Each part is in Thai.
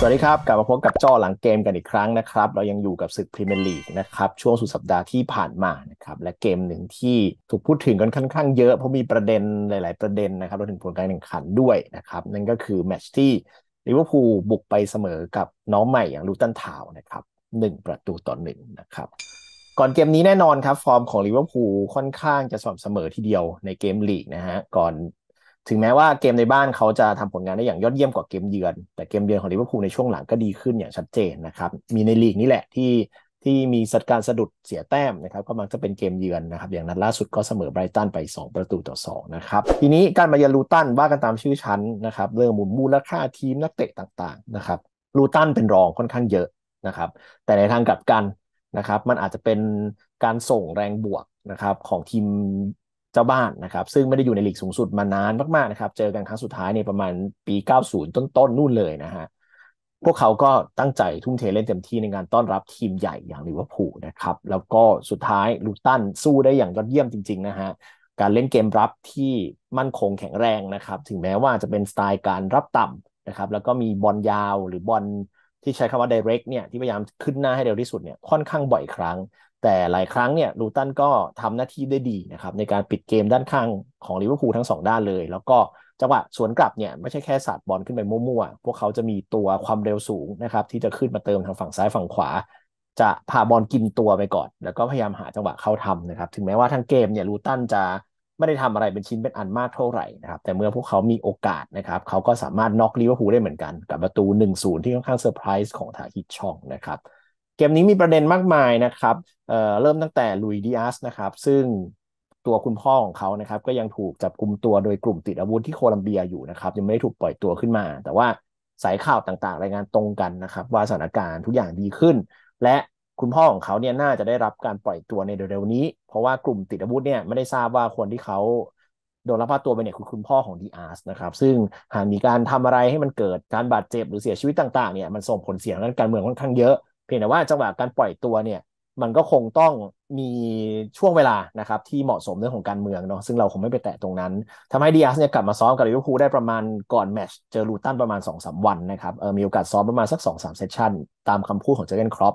สวัสดีครับ กลับมาพบกับจ้อหลังเกมกันอีกครั้งนะครับ เรายังอยู่กับศึกพรีเมียร์ลีกนะครับช่วงสุดสัปดาห์ที่ผ่านมานะครับ และเกมหนึ่งที่ถูกพูดถึงกันค่อนข้างเยอะ เพราะมีประเด็นหลาย ๆ ประเด็นนะครับรวมถึงผลการแข่งขันด้วยนะครับ นั่นก็คือแมตช์ที่ลิเวอร์พูลบุกไปเสมอกับน้องใหม่อย่างลูตันทาวนะครับหนึ่งประตูต่อหนึ่งนะครับก่อนเกมนี้แน่นอนครับฟอร์มของลิเวอร์พูลค่อนข้างจะสม่ำเสมอทีเดียวในเกมลีกนะฮะก่อนถึงแม้ว่าเกมในบ้านเขาจะทำผลงานได้อย่างยอดเยี่ยมกว่าเกมเยือน แต่เกมเยือนของลิเวอร์พูลในช่วงหลังก็ดีขึ้นอย่างชัดเจนนะครับ มีในลีกนี่แหละที่ที่มีสัดการสะดุดเสียแต้มนะครับ ก็มักจะเป็นเกมเยือนนะครับอย่างนัดล่าสุดก็เสมอไบรตันไป 2 ประตูต่อ 2 นะครับ ทีนี้การมาเยือนลูตันว่ากันตามชื่อชั้นนะครับเรื่องมูลมูลค่าทีมนักเตะต่างๆนะครับลูตันเป็นรองค่อนข้างเยอะนะครับแต่ในทางกลับกันนะครับมันอาจจะเป็นการส่งแรงบวกนะครับของทีมจ้าบ้านนะครับซึ่งไม่ได้อยู่ในลีกสูงสุดมานานมากๆนะครับเจอกันครั้งสุดท้ายในประมาณปี 90 ต้นๆนู่นเลยนะฮะพวกเขาก็ตั้งใจทุ่มเทเล่นเต็มที่ในการต้อนรับทีมใหญ่อย่างลิเวอร์พูลนะครับแล้วก็สุดท้ายลูตันสู้ได้อย่างยอดเยี่ยมจริงๆนะฮะการเล่นเกมรับที่มั่นคงแข็งแรงนะครับถึงแม้ว่าจะเป็นสไตล์การรับต่ำนะครับแล้วก็มีบอลยาวหรือบอลที่ใช้คำว่า direct เนี่ยที่พยายามขึ้นหน้าให้เร็วที่สุดเนี่ยค่อนข้างบ่อยครั้งแต่หลายครั้งเนี่ยลูตันก็ทำหน้าที่ได้ดีนะครับในการปิดเกมด้านข้างของลิเวอร์พูลทั้งสองด้านเลย แล้วก็จังหวะสวนกลับเนี่ยไม่ใช่แค่สัดบอลขึ้นไปมั่วๆ พวกเขาจะมีตัวความเร็วสูงนะครับที่จะขึ้นมาเติมทางฝั่งซ้ายฝั่งขวา จะพาบอลกินตัวไปก่อน แล้วก็พยายามหาจังหวะเข้าทำนะครับถึงแม้ว่าทั้งเกมเนี่ยลูตันจะไม่ได้ทำอะไรเป็นชิ้นเป็นอันมากเท่าไหร่นะครับแต่เมื่อพวกเขามีโอกาสนะครับเขาก็สามารถน็อกลิเวอร์พูลได้เหมือนกันกับประตู 1-0 ที่ค่อนข้างเซอร์ไพรส์ของทาฮิตชองนะครับเกมนี้มีประเด็นมากมายนะครับเเริ่มตั้งแต่ลุยดิอาสนะครับ ซึ่งตัวคุณพ่อของเขานะครับก็ยังถูกจับกลุ่มตัวโดยกลุ่มติดอาวุธที่โคลัมเบียอยู่นะครับยังไม่ได้ถูกปล่อยตัวขึ้นมา แต่ว่าสายข่าวต่างๆ รายงานตรงกันนะครับว่าสถานการณ์ทุกอย่างดีขึ้น และคุณพ่อของเขาเนี่ยน่าจะได้รับการปล่อยตัวในเร็วๆนี้เพราะว่ากลุ่มติดอาวุธเนี่ยไม่ได้ทราบว่าคนที่เขาโดนลักพาตัวไปเนี่ยคือคุณพ่อของดีอาร์สนะครับซึ่งหากมีการทำอะไรให้มันเกิดการบาดเจ็บหรือเสียชีวิตต่างๆเนี่ยมันส่งผลเสีย้านการเมืองค่อนข้างเยอะเพียงแต่ว่าจังหวะการปล่อยตัวเนี่ยมันก็คงต้องมีช่วงเวลานะครับที่เหมาะสมเรื่องของการเมืองเนาะซึ่งเราคงไม่ไปแตะตรงนั้น ทำให้ดีอารสเนี่ยกลับมาซ้อมกับลิเวอร์พูลได้ประมาณก่อนแมชเจอรูตันประมาณ2อสวันนะครับเออมีโอกาสซ้อมประมาณสัก2อสเซสชั่นตามคำพูดของเจเกนครอป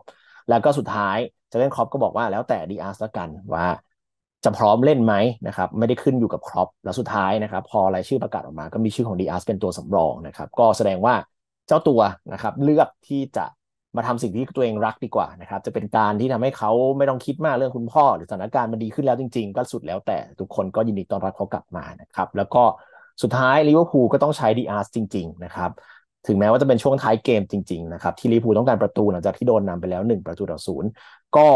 แล้วก็สุดท้าย เจเกนครอปก็บอกว่าแล้วแต่ดีอารสละกันว่า จะพร้อมเล่นไหมนะครับไม่ได้ขึ้นอยู่กับครอปแล้วสุดท้ายนะครับ พอรายชื่อประกาศออกมา ก็มีชื่อของดีอารสเป็นตัวสำรองนะครับก็แสดงว่าเจ้าตัวนะครับเลือกที่จะมาทำสิ่งที่ตัวเองรักดีกว่านะครับจะเป็นการที่ทำให้เขาไม่ต้องคิดมากเรื่องคุณพ่อ หรือสถานการณ์มันดีขึ้นแล้วจริงๆ ก็สุดแล้วแต่ทุกคนก็ยินดีต้อนรับเขากลับมานะครับแล้วก็สุดท้ายลิเวอร์พูลก็ต้องใช้ดีอาร์สจริงๆนะครับถึงแม้ว่าจะเป็นช่วงท้ายเกมจริงๆนะครับที่ลิเวอร์พูลต้องการประตูหลังจากที่โดนนำไปแล้ว 1 ประตูต่อศูนย์ก็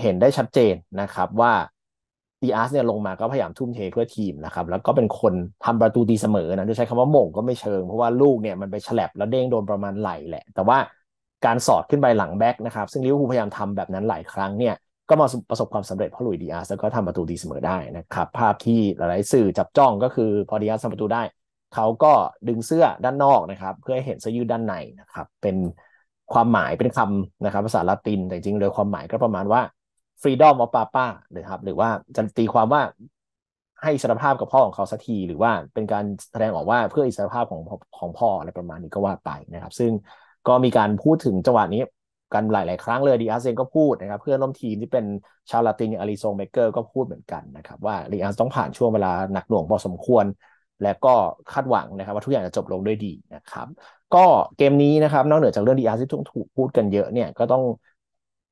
เห็นได้ชัดเจนนะครับว่าดีอาร์สเนี่ยลงมาก็พยายามทุ่มเทเพื่อทีมนะครับแล้วก็เป็นคนทำประตูดีเสมอนะจะใช้คำว่าหม่งก็ไม่เชิง เพราะว่าลูกเนี่ยมันไปฉลับแล้วเด้งโดนประมาณไหลแหละ แต่ว่าการสอดขึ้นไปหลังแบ็กนะครับซึ่งลิเวอร์พูลพยายามทำแบบนั้นหลายครั้งเนี่ยก็มาประสบความสำเร็จเพราะลุยดีอาร์แล้วก็ทำประตูดีเสมอได้นะครับ ภาพที่หลายสื่อจับจ้องก็คือพอดีอาร์ทำประตูได้ เขาก็ดึงเสื้อด้านนอกนะครับ เพื่อให้เห็นเสื้อยืดด้านในนะครับ เป็นความหมายเป็นคำนะครับภาษาละติน แต่จริงโดยความหมายก็ประมาณว่า freedom of papa นะครับหรือว่าจะตีความว่าให้สิสรภาพกับพ่อของเขาสักที หรือว่าเป็นการแสดงออกว่าเพื่ออิสรภาพของของพ่ออะไรประมาณนี้ก็ว่าไปนะครับ ซึ่งก็มีการพูดถึงจังหวะนี้กันหลายๆครั้งเลยดีอาร์เซนก็พูดนะครับเพื่อนร่วมทีมที่เป็นชาวลาตินอย่างอาริโซงเบเกอร์ก็พูดเหมือนกันนะครับว่าดีอาร์ต้องผ่านช่วงเวลาหนักหน่วงพอสมควรและก็คาดหวังนะครับ ว่าทุกอย่างจะจบลงด้วยดีนะครับ ก็เกมนี้นะครับนอกเหนือจากเรื่องดีอาร์ที่ถูกพูดกันเยอะเนี่ยก็ต้อง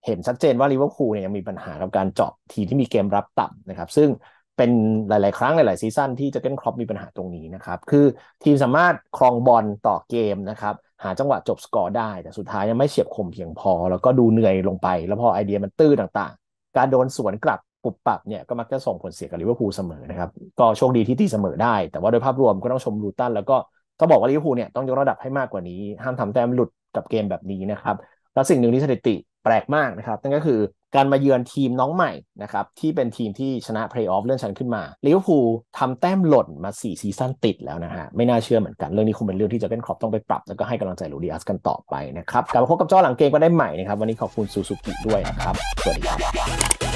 เห็นชัดเจนว่าลิเวอร์พูลเนี่ยยังมีปัญหากับการเจาะทีที่มีเกมรับต่ำนะครับซึ่งเป็นหลาย ๆ ครั้งหลาย ๆ ซีซั่นที่จะเก้นครอปมีปัญหาตรงนี้นะครับคือทีมสามารถครองบอลต่อเกมนะครับหาจังหวะจบสกอร์ได้ แต่สุดท้ายยังไม่เฉียบคมเพียงพอ แล้วก็ดูเหนื่อยลงไป แล้วพอไอเดียมันตื้อต่าง ๆ การโดนสวนกลับปุบปับเนี่ยก็มักจะส่งผลเสียกับลิเวอร์พูลเสมอนะครับ ก็โชคดีที่ตีเสมอได้ แต่ว่าโดยภาพรวมก็ต้องชมลูตันแล้วก็ต้องบอกว่าลิเวอร์พูลเนี่ยต้องยกระดับให้มากกว่านี้ ห้ามทำแต้มหลุดกับเกมแบบนี้นะครับแล้วสิ่งหนึ่งที่สถิติแปลกมากนะครับนั่นก็คือการมาเยือนทีมน้องใหม่นะครับที่เป็นทีมที่ชนะเพลย์ออฟเลื่อนชั้นขึ้นมาลิเวอร์พูลทำแต้มหล่นมา4ซีซั่นติดแล้วนะฮะไม่น่าเชื่อเหมือนกันเรื่องนี้คงเป็นเรื่องที่จะเป็นครอบต้องไปปรับแล้วก็ให้กำลังใจลูดิอัสกันต่อไปนะครับกลับมาพบกับจ้อหลังเกมก็ได้ใหม่นะครับวันนี้ขอบคุณซูซูกิด้วยนะครับสวัสดีครับ